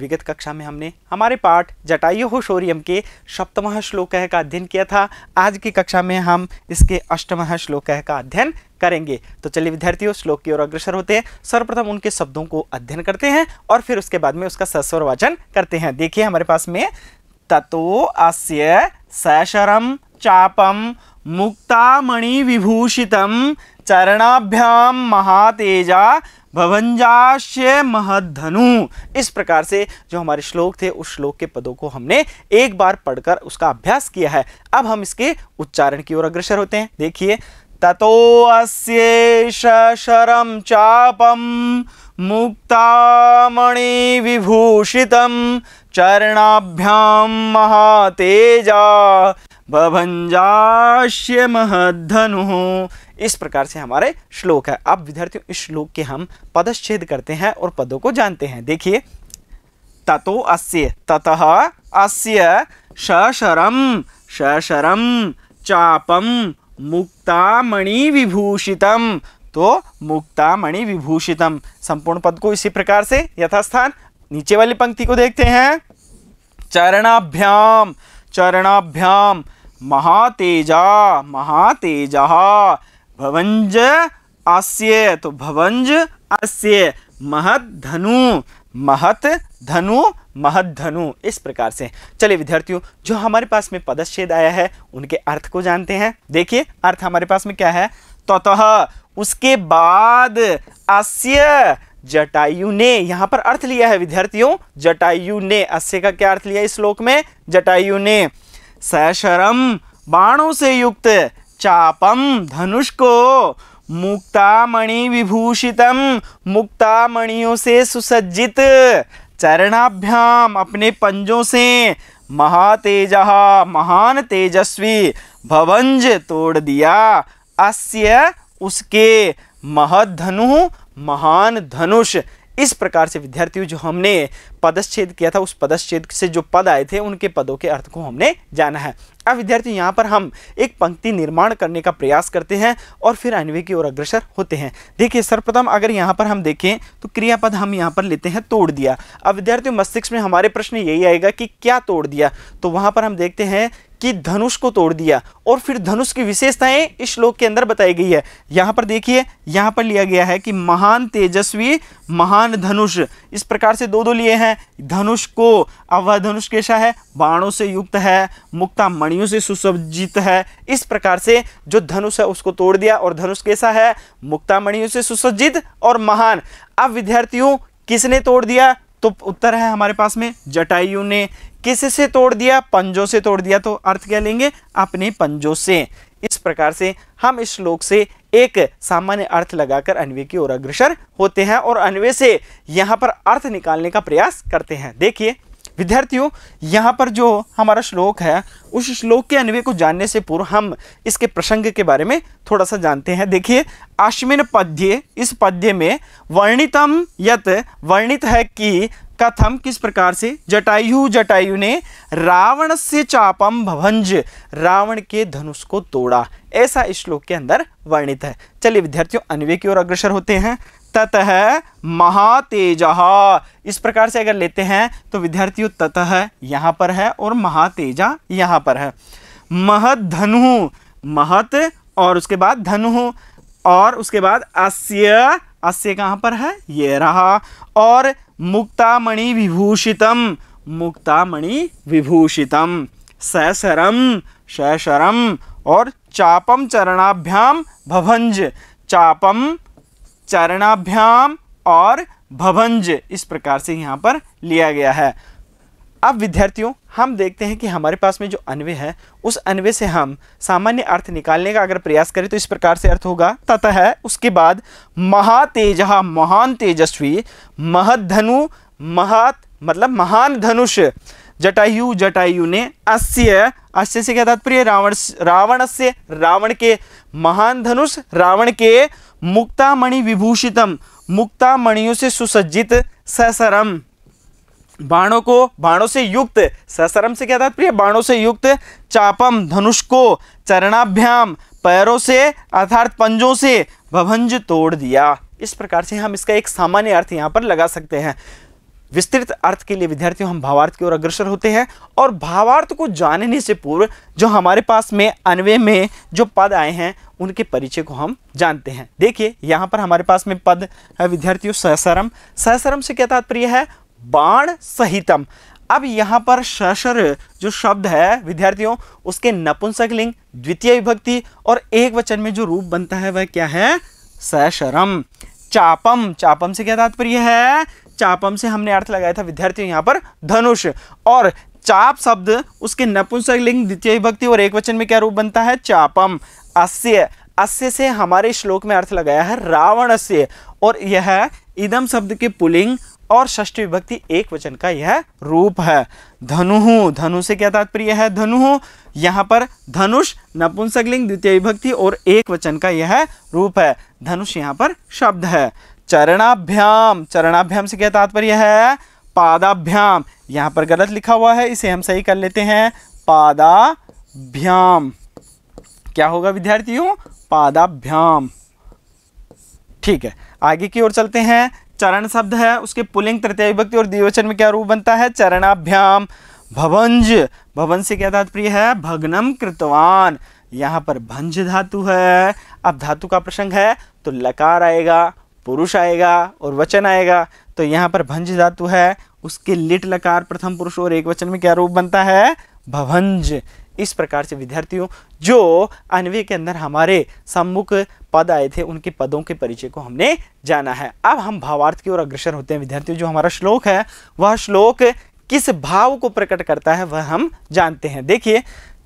विगत कक्षा में हमने हमारे पाठ जटायु हो शौर्यम के सप्तमह श्लोक का अध्ययन किया था आज की कक्षा में हम इसके अष्टमह श्लोक का अध्ययन करेंगे तो चलिए विद्यार्थियों श्लोक की ओर अग्रसर होते हैं सर्वप्रथम उनके शब्दों को अध्ययन करते हैं और फिर उसके बाद में उसका सस्वर वाचन करते हैं देखिए हमारे पास में ततो अस्य सशरम चापम मणि विभूषितम चरणाभ्याम महातेजा भवंजाश्य महधनु इस प्रकार से जो हमारे श्लोक थे उस श्लोक के पदों को हमने एक बार पढ़कर उसका अभ्यास किया है अब हम इसके उच्चारण की ओर अग्रसर होते हैं देखिए ततो अस्येष शरम चापम मुक्तामणि विभूषितम चरणाभ्याम महातेजा भवंजाश्य महधनु इस प्रकार से हमारे श्लोक है अब विद्यार्थियों इस श्लोक के हम पदच्छेद करते हैं और पदों को जानते हैं देखिए ततो अस्य ततः अस्य शशरम शशरम चापम मणि विभूषितम तो मणि विभूषितम संपूर्ण पद को इसी प्रकार से यथास्थान नीचे वाली पंक्ति को देखते हैं चरणाभ्याम चरणाभ्याम महातेजा महातेजा भवंज आस्य तो भवंज आस्य महत धनु महत धनु महत धनु इस प्रकार से चलिए विद्यार्थियों जो हमारे पास में पदच्छेद आया है उनके अर्थ को जानते हैं देखिए अर्थ हमारे पास में क्या है ततः तो उसके बाद अस्य जटायु ने यहाँ पर अर्थ लिया है विद्यार्थियों जटायु ने अस्य का क्या अर्थ लिया इस श्लोक में जटायु ने सशरम बाणों से युक्त चापम धनुष को मुक्तामणि विभूषितम मुक्तामणियों से सुसज्जित चरणाभ्याम अपने पंजों से महातेज महान तेजस्वी भवंज तोड़ दिया अस्य उसके महधनु महान धनुष इस प्रकार से विद्यार्थियों जो हमने पदच्छेद किया था उस पदच्छेद से जो पद आए थे उनके पदों के अर्थ को हमने जाना है अब विद्यार्थी यहाँ पर हम एक पंक्ति निर्माण करने का प्रयास करते हैं और फिर अन्वय की ओर अग्रसर होते हैं देखिए सर्वप्रथम अगर यहाँ पर हम देखें तो क्रियापद हम यहाँ पर लेते हैं तोड़ दिया अब विद्यार्थियों मस्तिष्क में हमारे प्रश्न यही आएगा कि क्या तोड़ दिया तो वहाँ पर हम देखते हैं कि धनुष को तोड़ दिया और फिर धनुष की विशेषताएं इस श्लोक के अंदर बताई गई है यहाँ पर देखिए यहाँ पर लिया गया है कि महान तेजस्वी महान धनुष इस प्रकार से दो दो लिए हैं है धनुष को अब वह धनुष कैसा है बाणों से युक्त है मुक्ता मणियों से सुसज्जित है इस प्रकार से जो धनुष है उसको तोड़ दिया और धनुष कैसा है मुक्ता मणियों से सुसज्जित और महान अब विद्यार्थियों किसने तोड़ दिया तो उत्तर है हमारे पास में जटायु ने किस से तोड़ दिया पंजों से तोड़ दिया तो अर्थ क्या लेंगे अपने पंजों से इस प्रकार से हम इस श्लोक से एक सामान्य अर्थ लगाकर अन्वय की ओर अग्रसर होते हैं और अन्वय से यहाँ पर अर्थ निकालने का प्रयास करते हैं देखिए विद्यार्थियों यहाँ पर जो हमारा श्लोक है उस श्लोक के अन्वय को जानने से पूर्व हम इसके प्रसंग के बारे में थोड़ा सा जानते हैं देखिए अश्विन पद्य इस पद्य में वर्णितम यत वर्णित है कि कथम किस प्रकार से जटायु जटायु ने रावण से चापम भवंज रावण के धनुष को तोड़ा ऐसा श्लोक के अंदर वर्णित है चलिए विद्यार्थियों अनवे की ओर अग्रसर होते हैं ततः महातेज इस प्रकार से अगर लेते हैं तो विद्यार्थियों ततः यहाँ पर है और महातेजा यहाँ पर है महत धनु महत और उसके बाद धनु और उसके बाद अस्य अस्य कहाँ पर है ये रहा और मुक्तामणि विभूषितम मुक्तामणि विभूषितम सहसरम सहसरम और चापम चरणाभ्याम भभंज चापम चरणाभ्याम और भभंज इस प्रकार से यहाँ पर लिया गया है अब विद्यार्थियों हम देखते हैं कि हमारे पास में जो अन्वय है उस अनवे से हम सामान्य अर्थ निकालने का अगर प्रयास करें तो इस प्रकार से अर्थ होगा तथा है उसके बाद महातेज महान तेजस्वी महधनु महत मतलब महान धनुष जटायु जटायु ने अस्य अस्य से क्या तात्पर्य रावण रावण से रावण के महान धनुष रावण के मुक्तामणि विभूषितम मुक्तामणियों से सुसज्जित ससरम बाणों को बाणों से युक्त ससरम से क्या तात्पर्य बाणों से युक्त चापम धनुष को चरणाभ्याम पैरों से अर्थात पंजों से भभंज तोड़ दिया इस प्रकार से हम इसका एक सामान्य अर्थ यहाँ पर लगा सकते हैं विस्तृत अर्थ के लिए विद्यार्थियों हम भावार्थ की ओर अग्रसर होते हैं और भावार्थ को जानने से पूर्व जो हमारे पास में अनवे में जो पद आए हैं उनके परिचय को हम जानते हैं देखिए यहाँ पर हमारे पास में पद है विद्यार्थियों सहसरम सहसरम से क्या तात्पर्य है बाण सहितम अब यहाँ पर शशर जो शब्द है विद्यार्थियों उसके नपुंसक लिंग द्वितीय विभक्ति और एक वचन में जो रूप बनता है वह क्या है सशरम चापम चापम से क्या तात्पर्य है चापम से हमने अर्थ लगाया था विद्यार्थियों यहाँ पर धनुष और चाप शब्द उसके नपुंसक लिंग द्वितीय विभक्ति और एक वचन में क्या रूप बनता है चापम अस्य अस्य से हमारे श्लोक में अर्थ लगाया है रावण से और यह इदम शब्द के पुलिंग और षष्ठ विभक्ति एक वचन का यह रूप है धनु धनु से क्या तात्पर्य है धनु यहाँ पर धनुष नपुंसकलिंग द्वितीय विभक्ति और एक वचन का यह रूप है धनुष यहाँ पर शब्द है चरणाभ्याम चरणाभ्याम से क्या तात्पर्य है पादाभ्याम यहाँ पर गलत लिखा हुआ है इसे हम सही कर लेते हैं पादाभ्याम क्या होगा विद्यार्थियों पादाभ्याम ठीक है आगे की ओर चलते हैं चरण शब्द है उसके पुलिंग तृतीय विभक्ति और द्विवचन में क्या रूप बनता है चरणाभ्याम भवंज भवन से क्या तात्पर्य है भगनम कृतवान यहाँ पर भंज धातु है अब धातु का प्रसंग है तो लकार आएगा पुरुष आएगा और वचन आएगा तो यहाँ पर भंज धातु है उसके लिट लकार प्रथम पुरुष और एक वचन में क्या रूप बनता है भवंज इस प्रकार से विद्यार्थियों जो अनवे के अंदर हमारे सम्मुख पद आए थे उनके पदों के परिचय को हमने जाना है अब हम भावार्थ की ओर अग्रसर होते हैं विद्यार्थियों जो हमारा श्लोक है वह श्लोक किस भाव को प्रकट करता है वह हम जानते हैं देखिए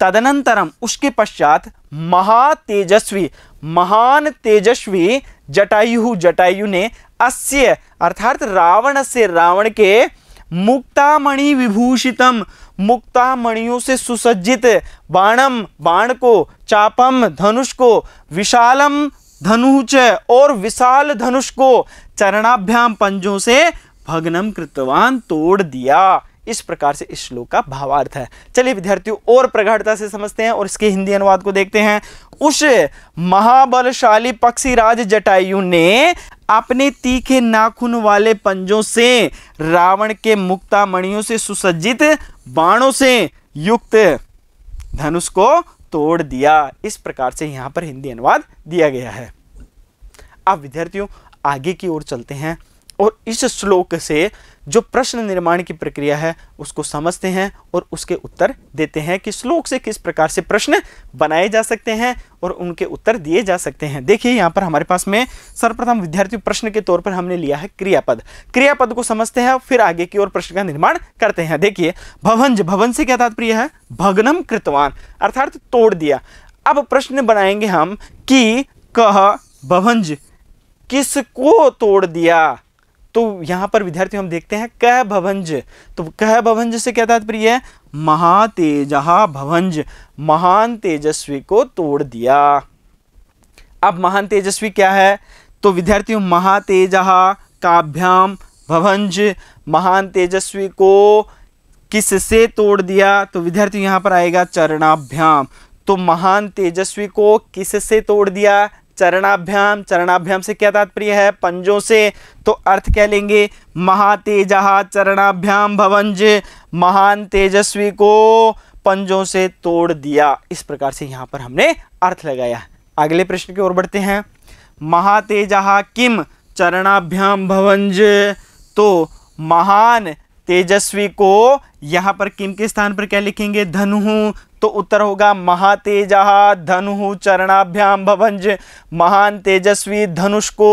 तदनंतरम उसके पश्चात महातेजस्वी महान तेजस्वी जटायु जटायु ने अस्य अर्थात रावण से रावण के मुक्तामणि विभूषितम मुक्तामणियों से सुसज्जित बाणम बाण को चापम धनुष को विशालम धनुच और विशाल धनुष को चरणाभ्याम पंजों से भगनम कृतवान तोड़ दिया इस प्रकार से इस श्लोक का भावार्थ है चलिए विद्यार्थियों और प्रगाढ़ता से समझते हैं और इसके हिंदी अनुवाद को देखते हैं उस महाबलशाली पक्षीराज जटायु ने अपने तीखे नाखून वाले पंजों से रावण के मुक्ता मणियों से सुसज्जित बाणों से युक्त धनुष को तोड़ दिया इस प्रकार से यहां पर हिंदी अनुवाद दिया गया है अब विद्यार्थियों आगे की ओर चलते हैं और इस श्लोक से जो प्रश्न निर्माण की प्रक्रिया है उसको समझते हैं और उसके उत्तर देते हैं कि श्लोक से किस प्रकार से प्रश्न बनाए जा सकते हैं और उनके उत्तर दिए जा सकते हैं देखिए यहाँ पर हमारे पास में सर्वप्रथम विद्यार्थी प्रश्न के तौर पर हमने लिया है क्रियापद क्रियापद को समझते हैं फिर आगे की ओर प्रश्न का निर्माण करते हैं देखिए भवंज भवन से क्या तात्पर्य है भगनम कृतवान अर्थात तोड़ दिया अब प्रश्न बनाएंगे हम कि कह भवंज किसको तोड़ दिया तो यहाँ पर विद्यार्थी हम देखते हैं कह भवंज तो कह भवंज से क्या तात्पर्य है महातेजहा भवंज महान तेजस्वी को तोड़ दिया अब महान तेजस्वी क्या है तो विद्यार्थियों महातेजहा काभ्याम भवंज महान तेजस्वी को किससे तोड़ दिया तो विद्यार्थी यहां पर आएगा चरणाभ्याम तो महान तेजस्वी को किससे तोड़ दिया चरणाभ्याम चरणाभ्याम से क्या तात्पर्य है पंजों से तो अर्थ कह लेंगे महातेजहा चरणाभ्याम भवंज महान तेजस्वी को पंजों से तोड़ दिया इस प्रकार से यहाँ पर हमने अर्थ लगाया अगले प्रश्न की ओर बढ़ते हैं महातेजहा किम चरणाभ्याम भवंज तो महान तेजस्वी को यहाँ पर किम के स्थान पर क्या लिखेंगे धनु तो उत्तर होगा महातेज धनु चरणाभ्याम भवंज महान तेजस्वी धनुष को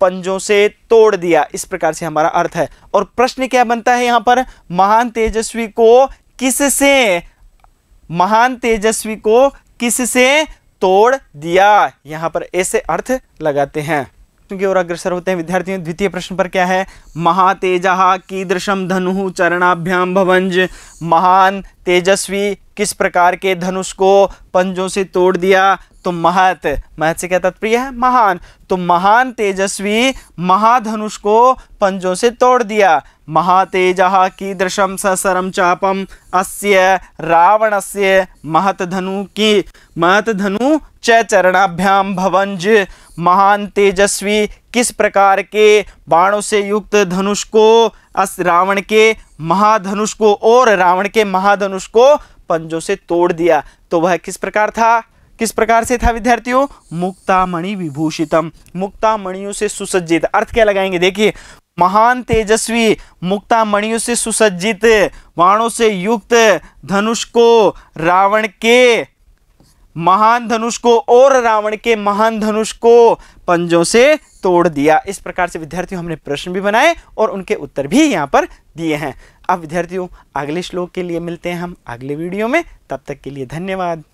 पंजों से तोड़ दिया इस प्रकार से हमारा अर्थ है और प्रश्न क्या बनता है यहां पर महान तेजस्वी को किससे महान तेजस्वी को किससे तोड़ दिया यहां पर ऐसे अर्थ लगाते हैं की ओर अग्रसर होते हैं विद्यार्थियों द्वितीय प्रश्न पर क्या है महातेज कीदृशम धनु चरणाभ्याम भवंज महान तेजस्वी किस प्रकार के धनुष को पंजों से तोड़ दिया तो महत महत से क्या तत्प्रिय है महान तो महान तेजस्वी महाधनुष को पंजों से तोड़ दिया महातेज कीदृशम ससरम चापम अस्य रावण से महत धनु की महत धनु च चरणाभ्याम भवंज महान तेजस्वी किस प्रकार के बाणों से युक्त धनुष को अस रावण के महाधनुष को और रावण के महाधनुष को पंजों से तोड़ दिया तो वह किस प्रकार था किस प्रकार से था विद्यार्थियों मुक्तामणि विभूषितम मुक्तामणियों से सुसज्जित अर्थ क्या लगाएंगे देखिए महान तेजस्वी मुक्ता मणियों से सुसज्जित बाणों से युक्त धनुष को रावण के महान धनुष को और रावण के महान धनुष को पंजों से तोड़ दिया इस प्रकार से विद्यार्थियों हमने प्रश्न भी बनाए और उनके उत्तर भी यहाँ पर दिए हैं अब विद्यार्थियों अगले श्लोक के लिए मिलते हैं हम अगले वीडियो में तब तक के लिए धन्यवाद